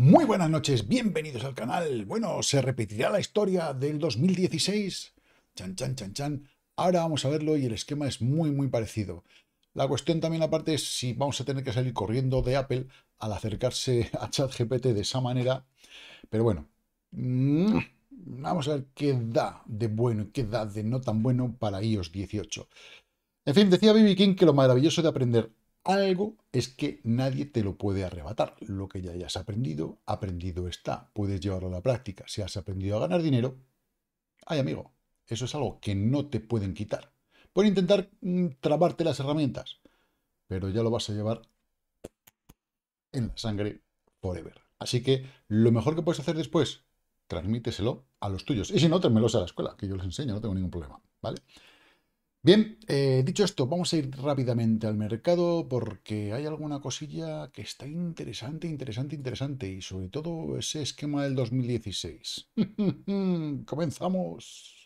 Muy buenas noches, bienvenidos al canal. Bueno, se repetirá la historia del 2016. Chan, chan, chan, chan. Ahora vamos a verlo y el esquema es muy, muy parecido. La cuestión también aparte es si vamos a tener que salir corriendo de Apple al acercarse a ChatGPT de esa manera. Pero bueno, mm, vamos a ver qué da de bueno y qué da de no tan bueno para iOS 18. En fin, decía Bibi King que lo maravilloso de aprender algo es que nadie te lo puede arrebatar. Lo que ya hayas aprendido, aprendido está. Puedes llevarlo a la práctica. Si has aprendido a ganar dinero, ay amigo, eso es algo que no te pueden quitar. Pueden intentar mm, trabarte las herramientas, pero ya lo vas a llevar en la sangre forever. Así que lo mejor que puedes hacer después, transmíteselo a los tuyos. Y si no, tráemelos a la escuela, que yo les enseño, no tengo ningún problema. ¿Vale? Bien, eh, dicho esto, vamos a ir rápidamente al mercado porque hay alguna cosilla que está interesante, interesante, interesante y sobre todo ese esquema del 2016. Comenzamos.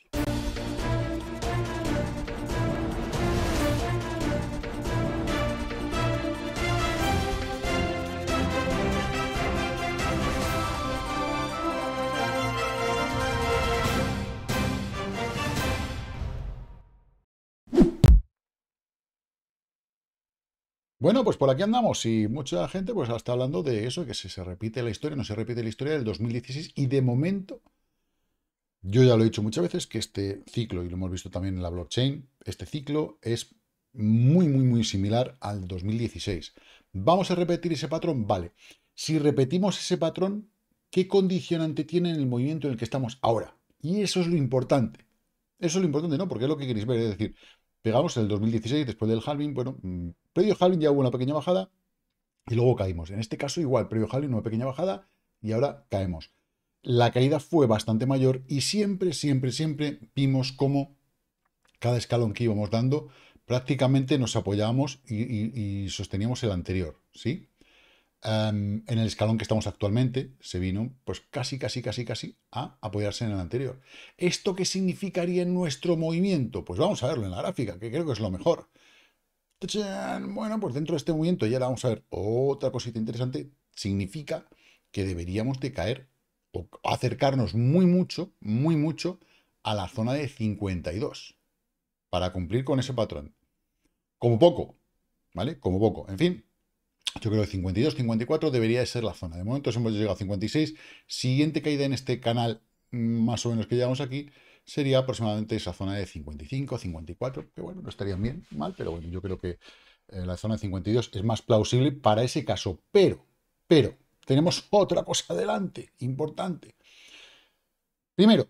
Bueno, pues por aquí andamos y mucha gente pues está hablando de eso, que si se repite la historia, no se repite la historia del 2016 y de momento, yo ya lo he dicho muchas veces, que este ciclo, y lo hemos visto también en la blockchain, este ciclo es muy, muy, muy similar al 2016. ¿Vamos a repetir ese patrón? Vale. Si repetimos ese patrón, ¿qué condicionante tiene en el movimiento en el que estamos ahora? Y eso es lo importante. Eso es lo importante, ¿no? Porque es lo que queréis ver. Es decir, pegamos el 2016, después del halving, bueno, mm, previo halving ya hubo una pequeña bajada y luego caímos. En este caso igual, previo halving una pequeña bajada y ahora caemos. La caída fue bastante mayor y siempre, siempre, siempre vimos cómo cada escalón que íbamos dando prácticamente nos apoyábamos y, y sosteníamos el anterior, ¿sí? Em, en el escalón que estamos actualmente, se vino pues casi, casi, casi, casi a apoyarse en el anterior. ¿Esto qué significaría en nuestro movimiento? Pues vamos a verlo en la gráfica, que creo que es lo mejor. Bueno, pues dentro de este movimiento ya la vamos a ver. Otra cosita interesante significa que deberíamos de caer o acercarnos muy mucho, muy mucho a la zona de 52 para cumplir con ese patrón. Como poco, ¿vale? Como poco. En fin, yo creo que 52, 54 debería ser la zona. De momento hemos llegado a 56. Siguiente caída en este canal, mm, más o menos que llegamos aquí, sería aproximadamente esa zona de 55, 54, que bueno, no estaría bien, mal, pero bueno, yo creo que eh, la zona de 52 es más plausible para ese caso. Pero, pero, tenemos otra cosa adelante, importante. Primero,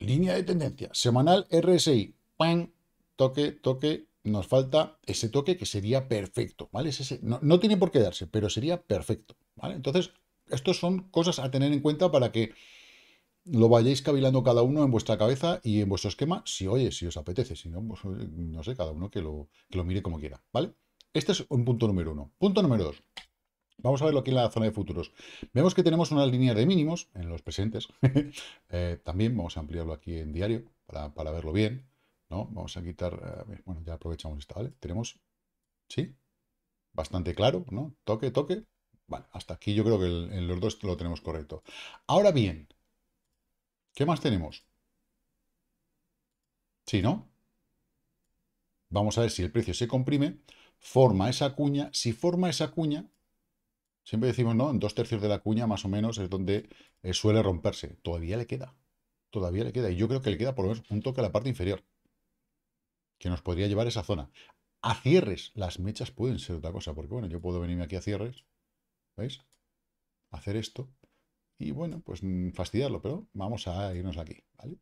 línea de tendencia, semanal RSI, pan, toque, toque, nos falta ese toque que sería perfecto, ¿vale? ese, no, tiene por qué darse, pero sería perfecto, ¿vale? Entonces, estos son cosas a tener en cuenta para que lo vayáis cavilando cada uno en vuestra cabeza y en vuestro esquema, si oye, si os apetece, si no, pues, no sé, cada uno que lo, lo mire como quiera, ¿vale? Este es un punto número uno. Punto número dos. Vamos a verlo aquí en la zona de futuros. Vemos que tenemos una línea de mínimos en los presentes. Eh, también vamos a ampliarlo aquí en diario para, para verlo bien. Vamos a quitar, eh, bueno, ya aprovechamos esta, ¿vale? Tenemos, ¿sí? Bastante claro, ¿no? Toque, toque. Vale, hasta aquí yo creo que en los dos lo tenemos correcto. Ahora bien, ¿qué más tenemos? ¿Sí, no? Vamos a ver si el precio se comprime, forma esa cuña. Si forma esa cuña, siempre decimos, ¿no? En dos tercios de la cuña más o menos es donde eh, suele romperse. Todavía le queda. Todavía le queda. Y yo creo que le queda por lo menos un toque a la parte inferior que nos podría llevar esa zona. A cierres, las mechas pueden ser otra cosa, porque bueno, yo puedo venirme aquí a cierres, ¿veis? Hacer esto, y bueno, pues mm, fastidiarlo, pero vamos a irnos aquí, ¿vale?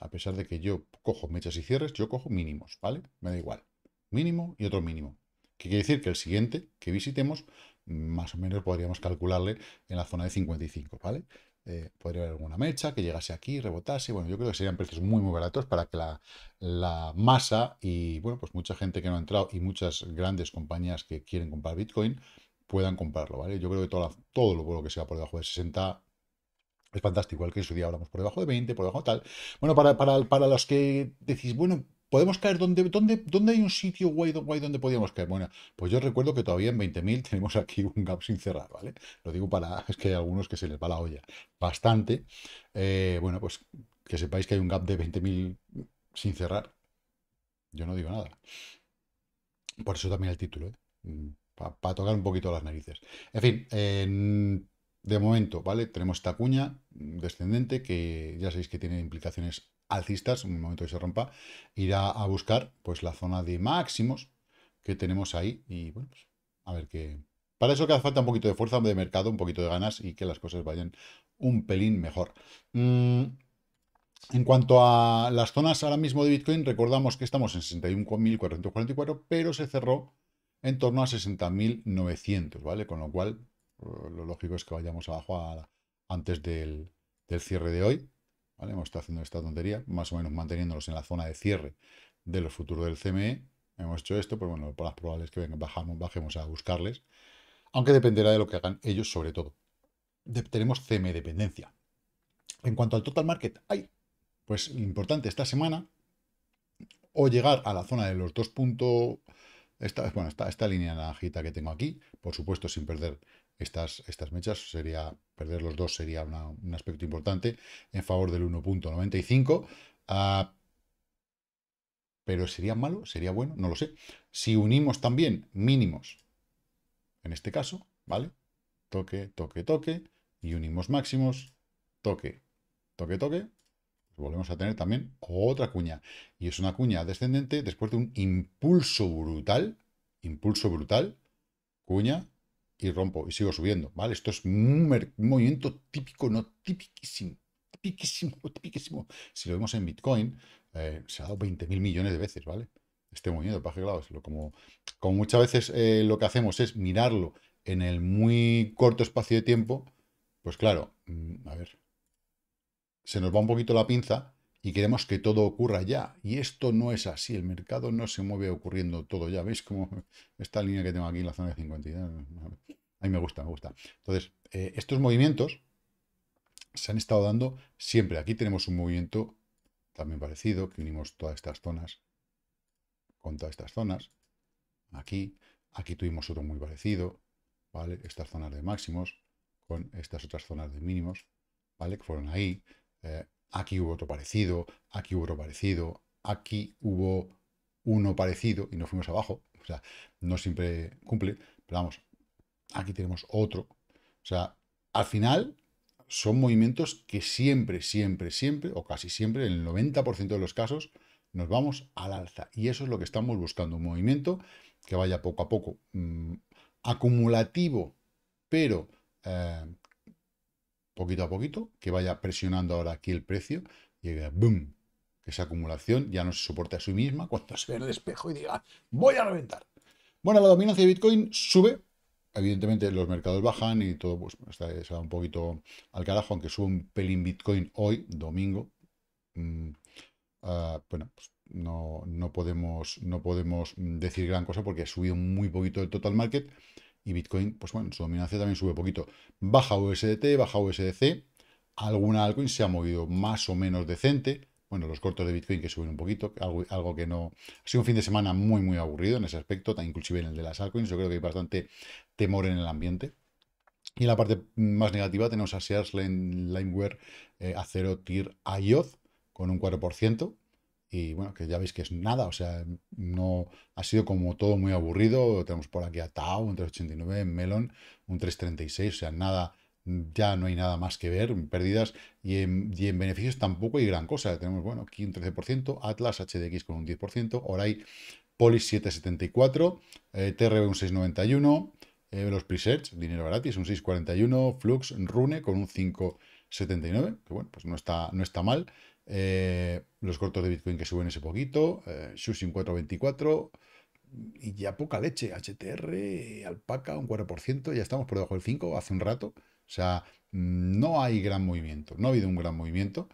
A pesar de que yo cojo mechas y cierres, yo cojo mínimos, ¿vale? Me da igual. Mínimo y otro mínimo. Que quiere decir que el siguiente que visitemos, mm, más o menos podríamos calcularle en la zona de 55, ¿vale? Eh, podría haber alguna mecha que llegase aquí, rebotase. Bueno, yo creo que serían precios muy, muy baratos para que la, masa y, bueno, pues mucha gente que no ha entrado y muchas grandes compañías que quieren comprar Bitcoin puedan comprarlo, ¿vale? Yo creo que todo, todo lo, que sea por debajo de 60 es fantástico. Igual que en su día hablamos por debajo de 20, por debajo tal. Bueno, para, para, para los que decís, bueno, ¿Podemos caer ¿Dónde donde, hay un sitio guay, donde podíamos caer? Bueno, pues yo recuerdo que todavía en 20.000 tenemos aquí un gap sin cerrar, ¿vale? Lo digo para, es que hay algunos que se les va la olla bastante. Eh, bueno, pues que sepáis que hay un gap de 20.000 sin cerrar. Yo no digo nada. Por eso también el título, ¿eh? Mm, para tocar un poquito las narices. En fin, eh, de momento, ¿vale? Tenemos esta cuña descendente que ya sabéis que tiene implicaciones alcistas, en momento que se rompa, irá a buscar pues la zona de máximos que tenemos ahí y bueno, pues, a ver qué... Para eso que hace falta un poquito de fuerza de mercado, un poquito de ganas y que las cosas vayan un pelín mejor. Mm, en cuanto a las zonas ahora mismo de Bitcoin, recordamos que estamos en 61.444, pero se cerró en torno a 60.900, ¿vale? Con lo cual lo lógico es que vayamos abajo antes del, cierre de hoy. Hemos estado haciendo esta tontería, más o menos manteniéndolos en la zona de cierre de los futuros del CME. Hemos hecho esto, pues bueno, por las probables que bajamos, bajemos a buscarles. Aunque dependerá de lo que hagan ellos, sobre todo. tenemos CME dependencia. En cuanto al total market, hay, pues importante esta semana, o llegar a la zona de los dos puntos, esta, bueno, esta línea naranjita que tengo aquí, por supuesto sin perder estas, mechas, sería perder los dos sería un aspecto importante en favor del 1.95. Ah, pero ¿sería malo? ¿Sería bueno? No lo sé. Si unimos también mínimos, en este caso, ¿vale? Toque, toque, toque, y unimos máximos, toque, toque, toque, pues volvemos a tener también otra cuña. Y es una cuña descendente después de un impulso brutal, impulso brutal, cuña, y rompo y sigo subiendo, ¿vale? Esto es un movimiento típico, no tipiquísimo, tipiquísimo, tipiquísimo. Si lo vemos en Bitcoin, eh, se ha dado 20.000 millones de veces, ¿vale? Este movimiento, para que claro, como, como muchas veces eh, lo que hacemos es mirarlo en el muy corto espacio de tiempo, pues claro, mm, a ver, se nos va un poquito la pinza y queremos que todo ocurra ya. Y esto no es así. El mercado no se mueve ocurriendo todo ya. ¿Veis cómo esta línea que tengo aquí en la zona de 50? A mí me gusta, me gusta. Entonces, eh, estos movimientos se han estado dando siempre. Aquí tenemos un movimiento también parecido, que unimos todas estas zonas con todas estas zonas. Aquí, aquí tuvimos otro muy parecido, ¿vale? Estas zonas de máximos con estas otras zonas de mínimos, ¿vale? Que fueron ahí. Eh, aquí hubo otro parecido, aquí hubo otro parecido, aquí hubo uno parecido y nos fuimos abajo. O sea, no siempre cumple, pero vamos, aquí tenemos otro. O sea, al final son movimientos que siempre, siempre, siempre, o casi siempre, en el 90% de los casos, nos vamos al alza. Y eso es lo que estamos buscando, un movimiento que vaya poco a poco, mm, acumulativo, pero eh, poquito a poquito, que vaya presionando ahora aquí el precio, y ¡boom! Que esa acumulación ya no se soporte a sí misma cuando se ve el espejo y diga, voy a reventar. Bueno, la dominancia de Bitcoin sube, evidentemente los mercados bajan y todo pues está, se va un poquito al carajo, aunque sube un pelín Bitcoin hoy, domingo. Mm, ah, bueno, pues no, no, podemos, no podemos decir gran cosa porque ha subido muy poquito el total market, y Bitcoin, pues bueno, su dominancia también sube poquito. Baja USDT, baja USDC. Alguna altcoin se ha movido más o menos decente. Bueno, los cortos de Bitcoin que suben un poquito, algo, algo que no... Ha sido un fin de semana muy, muy aburrido en ese aspecto, inclusive en el de las altcoins. Yo creo que hay bastante temor en el ambiente. Y la parte más negativa tenemos a Sears Lineware eh, a Acero Tier IOT con un 4% y bueno, que ya veis que es nada, o sea, no ha sido como todo muy aburrido, tenemos por aquí a Tau, un 389, Melon, un 336, o sea, nada, ya no hay nada más que ver, pérdidas y en, beneficios tampoco hay gran cosa, tenemos, bueno, aquí un 13%, Atlas HDX con un 10%, Horai, Polis 774, eh, TRB un 691, eh, los presets, dinero gratis, un 641, Flux, Rune con un 579, que bueno, pues no está, no está mal, eh, los cortos de Bitcoin que suben ese poquito, eh, Susin 4.24 y ya poca leche, HTR, Alpaca un 4%, ya estamos por debajo del 5 hace un rato, o sea, no hay gran movimiento, no ha habido un gran movimiento,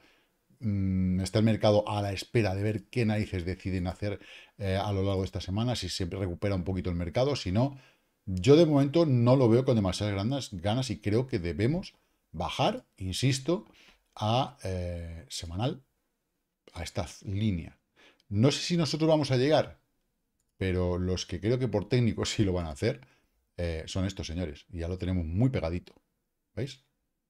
mm, está el mercado a la espera de ver qué narices deciden hacer eh, a lo largo de esta semana, si se recupera un poquito el mercado, si no, yo de momento no lo veo con demasiadas grandes ganas y creo que debemos bajar, insisto, a eh, semanal, a esta línea. No sé si nosotros vamos a llegar, pero los que creo que por técnico sí lo van a hacer eh, son estos señores. ya lo tenemos muy pegadito. ¿Veis?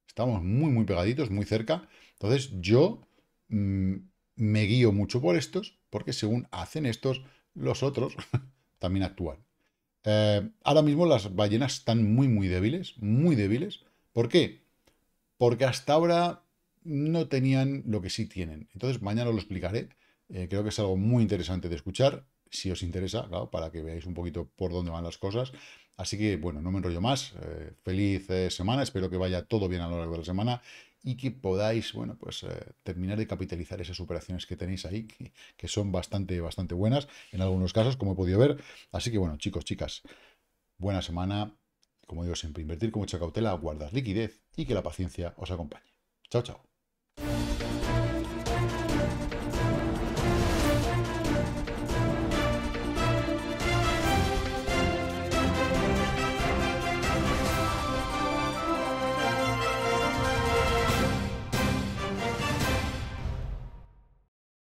Estamos muy, muy pegaditos, muy cerca. Entonces yo mm, me guío mucho por estos, porque según hacen estos, los otros también actúan. Eh, ahora mismo las ballenas están muy, muy débiles, muy débiles. ¿Por qué? Porque hasta ahora no tenían lo que sí tienen. Entonces, mañana os lo explicaré. Eh, creo que es algo muy interesante de escuchar, si os interesa, claro, para que veáis un poquito por dónde van las cosas. Así que, bueno, no me enrollo más. Eh, feliz eh, semana, espero que vaya todo bien a lo largo de la semana y que podáis, bueno, pues terminar de capitalizar esas operaciones que tenéis ahí, que, son bastante, bastante buenas en algunos casos, como he podido ver. Así que, bueno, chicos, chicas, buena semana. Como digo siempre, invertir con mucha cautela, guardar liquidez y que la paciencia os acompañe. Chao, chao.